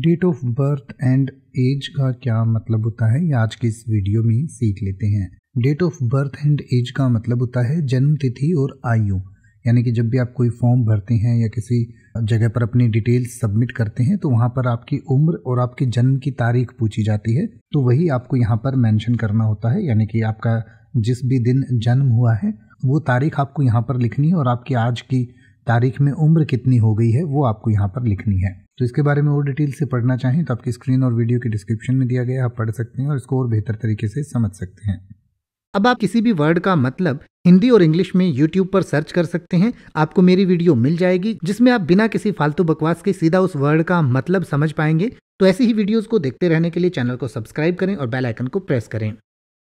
date of birth and age का क्या मतलब होता है ये आज के इस वीडियो में सीख लेते हैं date of birth and age का मतलब होता है जन्म तिथि और आयु यानी कि जब भी आप कोई फॉर्म भरते हैं या किसी जगह पर अपनी डिटेल्स सबमिट करते हैं तो वहाँ पर आपकी उम्र और आपके जन्म की तारीख पूछी जाती है तो वही आपको यहाँ पर मेंशन करना होता है यानी कि आपका जिस भी दिन जन्म हुआ है वो तारीख आपको यहाँ पर लिखनी है और आपकी आज की तारीख में उम्र कितनी हो गई है वो आपको यहाँ पर लिखनी है तो इसके बारे में और डिटेल से पढ़ना चाहें तो आपकी स्क्रीन और वीडियो के डिस्क्रिप्शन में दिया गया आप पढ़ सकते हैं और इसको और बेहतर तरीके से समझ सकते हैं अब आप किसी भी वर्ड का मतलब हिंदी और इंग्लिश में यूट्यूब पर सर्च कर सकते हैं आपको मेरी वीडियो मिल जाएगी जिसमें आप बिना किसी फालतू बकवास के सीधा उस वर्ड का मतलब समझ पाएंगे तो ऐसी ही वीडियोस को देखते रहने के लिए चैनल को सब्सक्राइब करें और बेल आइकन को प्रेस करें